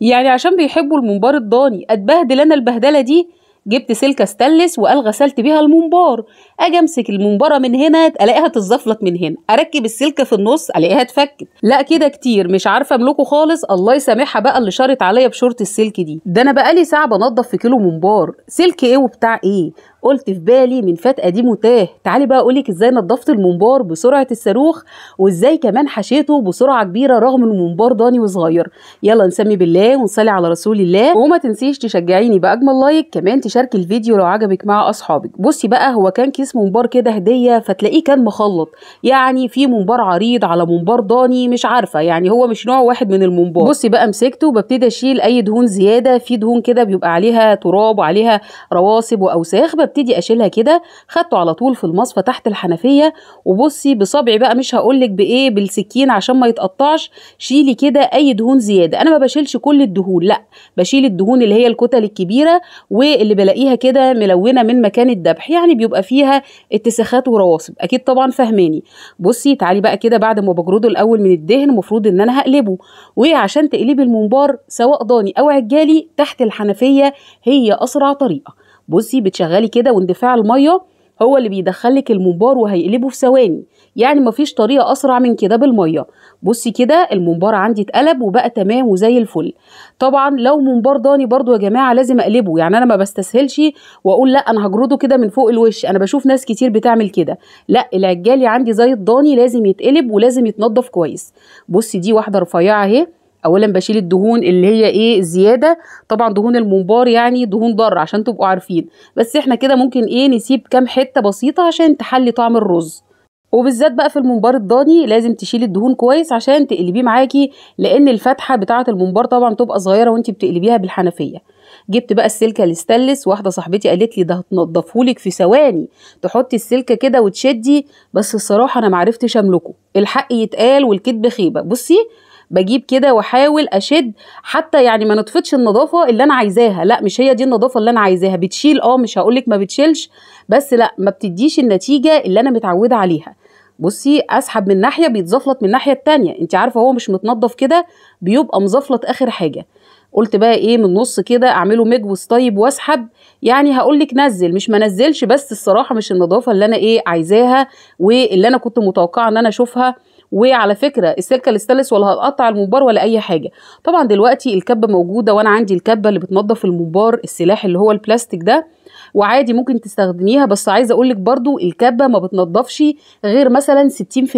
يعني عشان بيحبوا المنبار الضاني اتبهدل انا البهدله دي جبت سلكه ستانلس وقال غسلت بيها المنبار اجي امسك المنبره من هنا الاقيها تتزفلط من هنا اركب السلكه في النص الاقيها اتفكت لا كده كتير مش عارفه املكه خالص الله يسامحها بقى اللي شارت عليا بشورت السلك دي ده انا بقالي ساعه بنضف في كيلو منبار سلك ايه وبتاع ايه قلت في بالي من فتقه دي متاه تعالي بقى اقولك ازاي نضفت المنبار بسرعه الصاروخ وازاي كمان حشيته بسرعه كبيره رغم المنبار ضاني وصغير يلا نسمي بالله ونصلي على رسول الله وما تنسيش تشجعيني باجمل لايك كمان تشاركي الفيديو لو عجبك مع اصحابك بصي بقى هو كان كيس منبار كده هديه فتلاقيه كان مخلط يعني في منبار عريض على منبار ضاني مش عارفه يعني هو مش نوع واحد من المنبار بصي بقى مسكته وببتدي اشيل اي دهون زياده في دهون كده بيبقى عليها تراب وعليها رواسب واوساخ وابتدي اشيلها كده خدته على طول في المصفى تحت الحنفيه وبصي بصبعي بقى مش هقولك بايه بالسكين عشان ما يتقطعش شيلي كده اي دهون زياده انا ما بشيلش كل الدهون لا بشيل الدهون اللي هي الكتل الكبيره واللي بلاقيها كده ملونه من مكان الذبح يعني بيبقى فيها اتساخات ورواسب اكيد طبعا فهماني بصي تعالي بقى كده بعد ما بجرده الاول من الدهن المفروض ان انا هقلبه وعشان تقلبي الممبار سواء ضاني او عجالي تحت الحنفيه هي اسرع طريقه بصي بتشغلي كده واندفاع الميه هو اللي بيدخلك الممبار وهيقلبه في ثواني يعني مفيش طريقه اسرع من كده بالميه بصي كده الممبار عندي اتقلب وبقى تمام وزي الفل طبعا لو ممبار ضاني برضو يا جماعه لازم اقلبه يعني انا ما بستسهلش واقول لا انا هجرده كده من فوق الوش انا بشوف ناس كتير بتعمل كده لا العجالي عندي زي الضاني لازم يتقلب ولازم يتنضف كويس بصي دي واحده رفيعه اهي اولا بشيل الدهون اللي هي ايه زياده طبعا دهون الممبار يعني دهون ضاره عشان تبقوا عارفين بس احنا كده ممكن ايه نسيب كام حته بسيطه عشان تحلي طعم الرز وبالذات بقى في الممبار الضاني لازم تشيلي الدهون كويس عشان تقلبيه معاكي لان الفتحه بتاعه الممبار طبعا تبقى صغيره وانت بتقلبيها بالحنفيه جبت بقى السلكه الاستلس واحده صاحبتي قالت لي ده هتنضفهولك في ثواني تحطي السلكه كده وتشدي بس الصراحه انا معرفتش املكه الحق يتقال والكذب خيبه بصي بجيب كده واحاول اشد حتى يعني ما نطفتش النظافه اللي انا عايزاها لا مش هي دي النظافه اللي انا عايزاها بتشيل اه مش هقولك ما بتشيلش بس لا ما بتديش النتيجه اللي انا متعوده عليها بصي اسحب من ناحيه بيتزفلط من الناحيه التانية انت عارفه هو مش متنضف كده بيبقى مزفلط اخر حاجه قلت بقى ايه من النص كده اعمله مجوز طيب واسحب يعني هقول لك نزل مش منزلش بس الصراحه مش النظافه اللي انا ايه عايزاها واللي انا كنت متوقعه ان انا اشوفها وعلى فكره السلكه الاستانلس ولا هتقطع المنبار ولا اي حاجه طبعا دلوقتي الكبه موجوده وانا عندي الكبه اللي بتنضف المنبار السلاح اللي هو البلاستيك ده وعادي ممكن تستخدميها بس عايزه اقول لك برده الكبه ما بتنضفش غير مثلا 60%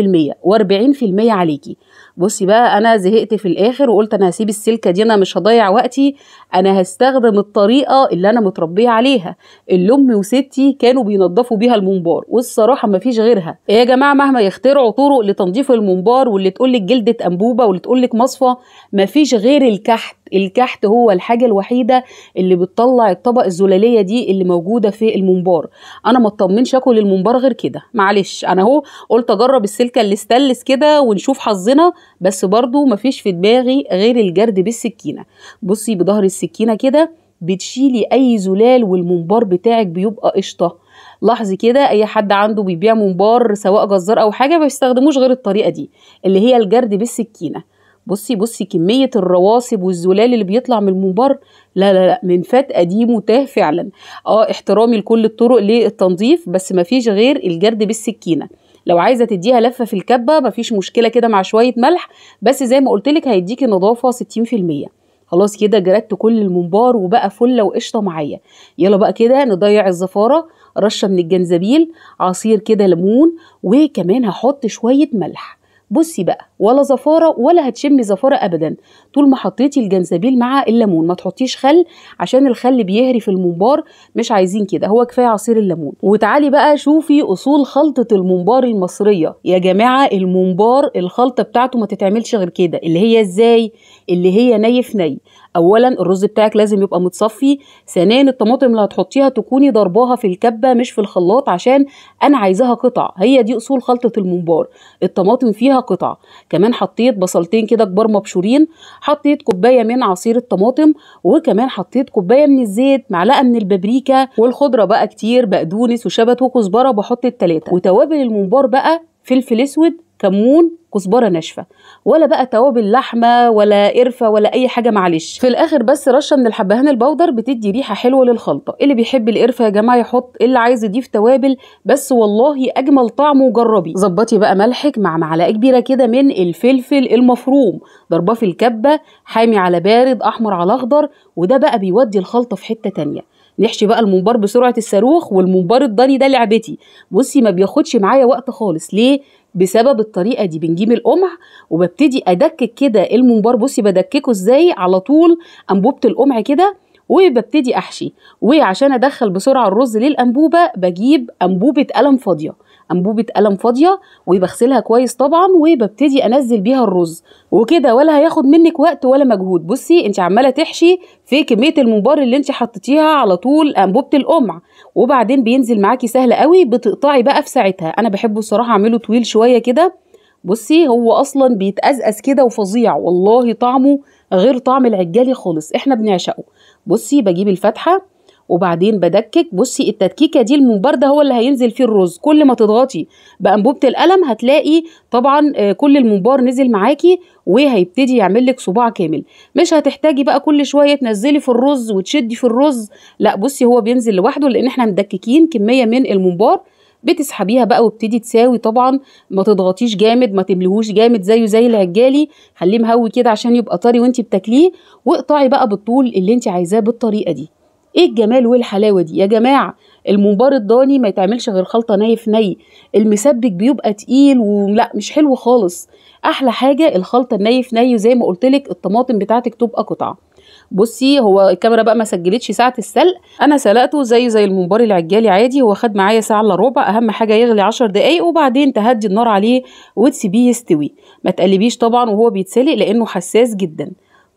و40% عليكي بصي بقى انا زهقت في الاخر وقلت انا هسيب السلكه دي انا مش هضيع وقتي انا هستخدم الطريقه اللي انا متربيه عليها اللي امي وستي كانوا بينضفوا بيها المنبار والصراحه ما فيش غيرها يا جماعه مهما يخترعوا طرق لتنظيف المنبار واللي تقول لك جلده انبوبه واللي تقول لك مصفى ما فيش غير الكحت الكحت هو الحاجه الوحيده اللي بتطلع الطبق الزلاليه دي اللي موجوده في الممبار انا ما اطمنش اكل الممبار غير كده معلش انا اهو قلت اجرب السلكه الاستلس كده ونشوف حظنا بس برضو مفيش في دماغي غير الجرد بالسكينه بصي بظهر السكينه كده بتشيلي اي زلال والممبار بتاعك بيبقى قشطه لاحظي كده اي حد عنده بيبيع ممبار سواء جزار او حاجه ما بيستخدموش غير الطريقه دي اللي هي الجرد بالسكينه بصي بصي كمية الرواسب والزلال اللي بيطلع من الممبار لا لا لا من فات قديم وتاه فعلا اه احترامي لكل الطرق للتنظيف بس مفيش غير الجرد بالسكينة لو عايزه تديها لفه في الكبه مفيش مشكله كده مع شويه ملح بس زي ما قلتلك هيديكي نظافه 60% خلاص كده جردت كل الممبار وبقى فله وقشطه معايا يلا بقى كده نضيع الزفاره رشه من الجنزبيل عصير كده ليمون وكمان هحط شويه ملح بصي بقى ولا زفاره ولا هتشمي زفاره ابدا طول ما حطيتي الجنزبيل مع الليمون ما تحطيش خل عشان الخل بيهري في الممبار مش عايزين كده هو كفايه عصير الليمون وتعالي بقى شوفي اصول خلطه الممبار المصريه يا جماعه الممبار الخلطه بتاعته ما تتعملش غير كده اللي هي ازاي اللي هي ني في ني اولا الرز بتاعك لازم يبقى متصفي ثانيا الطماطم اللي هتحطيها تكوني ضرباها في الكبه مش في الخلاط عشان انا عايزاها قطع هي دي اصول خلطه الممبار الطماطم فيها قطع كمان حطيت بصلتين كده كبار مبشورين حطيت كوبايه من عصير الطماطم وكمان حطيت كوبايه من الزيت معلقه من البابريكا والخضره بقى كتير بقدونس وشبت وكزبره بحط التلاته وتوابل الممبار بقى فلفل اسود كمون كزبره ناشفه ولا بقى توابل لحمه ولا قرفه ولا اي حاجه معلش في الاخر بس رشه من الحبهان البودر بتدي ريحه حلوه للخلطه اللي بيحب القرفه يا جماعه يحط اللي عايز يضيف توابل بس والله اجمل طعم وجربي ظبطي بقى ملحك مع معلقه كبيره كده من الفلفل المفروم ضربه في الكبه حامي على بارد احمر على اخضر وده بقى بيودي الخلطه في حته تانيه نحشي بقى الممبار بسرعه الصاروخ والممبار الضاني ده لعبتي بصي ما بياخدش معايا وقت خالص ليه بسبب الطريقه دي بنجيب القمع وببتدي ادكك كده الممبار بصي بدككه ازاي على طول انبوبه القمع كده وببتدي احشي وعشان ادخل بسرعه الرز للانبوبه بجيب انبوبه قلم فاضيه انبوبه قلم فاضيه وبغسلها كويس طبعا وببتدي انزل بيها الرز وكده ولا هياخد منك وقت ولا مجهود بصي انت عماله تحشي في كميه الممبار اللي انت حطيتيها على طول انبوبه القمع وبعدين بينزل معاكي سهل قوي بتقطعي بقى في ساعتها انا بحبه الصراحه اعمله طويل شويه كده بصي هو اصلا بيتأزأز كده وفظيع والله طعمه غير طعم العجالي خالص احنا بنعشقه بصي بجيب الفتحه وبعدين بدكك بصي التدكيكه دي المنبار ده هو اللي هينزل فيه الرز كل ما تضغطي بانبوبه القلم هتلاقي طبعا آه، كل المنبار نزل معاكي وهيبتدي يعمل لك صباع كامل مش هتحتاجي بقى كل شويه تنزلي في الرز وتشدي في الرز لا بصي هو بينزل لوحده لان احنا مدككين كميه من المنبار بتسحبيها بقى وابتدي تساوي طبعا ما تضغطيش جامد ما تملهوش جامد زيه زي العجالي خليه مهوي كده عشان يبقى طري وانت بتاكليه واقطعي بقى بالطول اللي انت عايزاه بالطريقه دي ايه الجمال والحلاوه دي يا جماعه الممبار الضاني ما يتعملش غير خلطه ني في ني المسبك بيبقى تقيل ولا مش حلو خالص احلى حاجه الخلطه الني في ني وزي ما قلت لك الطماطم بتاعتك تبقى قطعه بصي هو الكاميرا بقى ما سجلتش ساعه السلق انا سلقته زي زي الممبار العجالي عادي هو خد معايا ساعه الا ربع اهم حاجه يغلي عشر دقايق وبعدين تهدي النار عليه وتسيبيه يستوي ما تقلبيش طبعا وهو بيتسلق لانه حساس جدا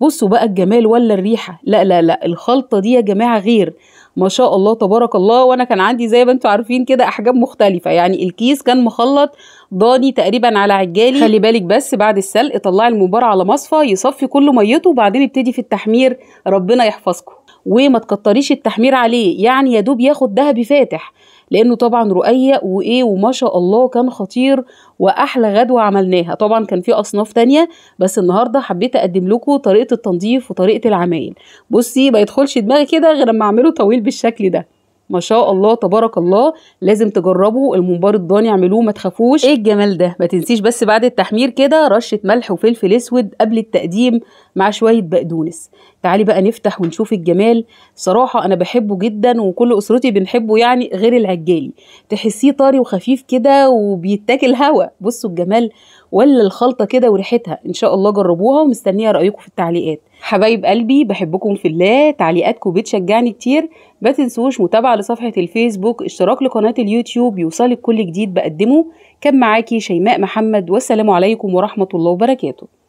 بصوا بقى الجمال ولا الريحه لا لا لا الخلطه دي يا جماعه غير ما شاء الله تبارك الله وانا كان عندي زي ما انتم عارفين كده احجام مختلفه يعني الكيس كان مخلط ضاني تقريبا على عجالي خلي بالك بس بعد السلق طلعي المباراه على مصفى يصفي كل ميته وبعدين ابتدي في التحمير ربنا يحفظكم وما تكتريش التحمير عليه يعني يا دوب ياخد دهبي فاتح لانه طبعا رقيق وايه وما شاء الله كان خطير واحلى غدوه عملناها طبعا كان في اصناف تانية بس النهارده حبيت اقدم لكم طريقه التنظيف وطريقه العمايل بصي ما يدخلش دماغي كده غير اما اعمله طويل بالشكل ده ما شاء الله تبارك الله لازم تجربوا الممبار الضاني اعملوه ما تخافوش ايه الجمال ده ما تنسيش بس بعد التحمير كده رشه ملح وفلفل اسود قبل التقديم مع شويه بقدونس تعالي بقى نفتح ونشوف الجمال صراحه انا بحبه جدا وكل اسرتي بنحبه يعني غير العجالي تحسيه طري وخفيف كده وبيتاكل هوا بصوا الجمال ولا الخلطة كده وريحتها إن شاء الله جربوها ومستنية رأيكم في التعليقات حبايب قلبي بحبكم في الله تعليقاتكم بتشجعني كتير ما تنسوش متابعة لصفحة الفيسبوك اشتراك لقناة اليوتيوب يوصلك كل جديد بقدمه كان معاكي شيماء محمد والسلام عليكم ورحمة الله وبركاته